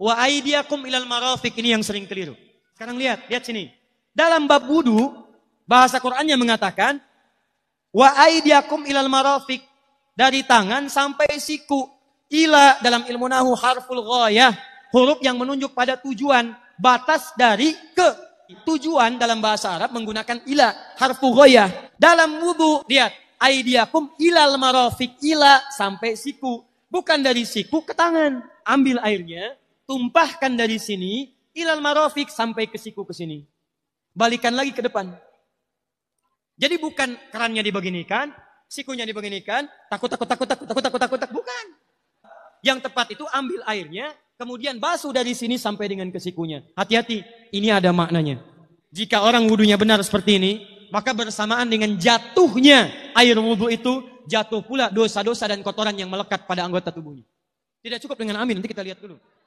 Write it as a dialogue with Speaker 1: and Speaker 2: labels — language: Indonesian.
Speaker 1: Wa aidiakum ilal marafiq ini yang sering keliru. Sekarang lihat, lihat sini. Dalam bab wudu, bahasa Qur'annya mengatakan wa aidiakum ilal marafiq dari tangan sampai siku. Ila dalam ilmu nahu harful ghayah, huruf yang menunjuk pada tujuan, batas dari ke tujuan dalam bahasa Arab menggunakan ila harfu ghayah. dalam wudu lihat aidiakum ilal marofik ila sampai siku bukan dari siku ke tangan ambil airnya tumpahkan dari sini ilal marofik sampai ke siku ke sini. Balikan lagi ke depan. Jadi bukan kerannya dibeginikan, sikunya dibeginikan, takut takut takut takut takut takut takut takut bukan. Yang tepat itu ambil airnya, kemudian basuh dari sini sampai dengan ke sikunya. Hati-hati, ini ada maknanya. Jika orang wudhunya benar seperti ini, maka bersamaan dengan jatuhnya air wudhu itu, jatuh pula
Speaker 2: dosa-dosa dan kotoran yang melekat pada anggota tubuhnya. Tidak cukup dengan amin, nanti kita lihat dulu.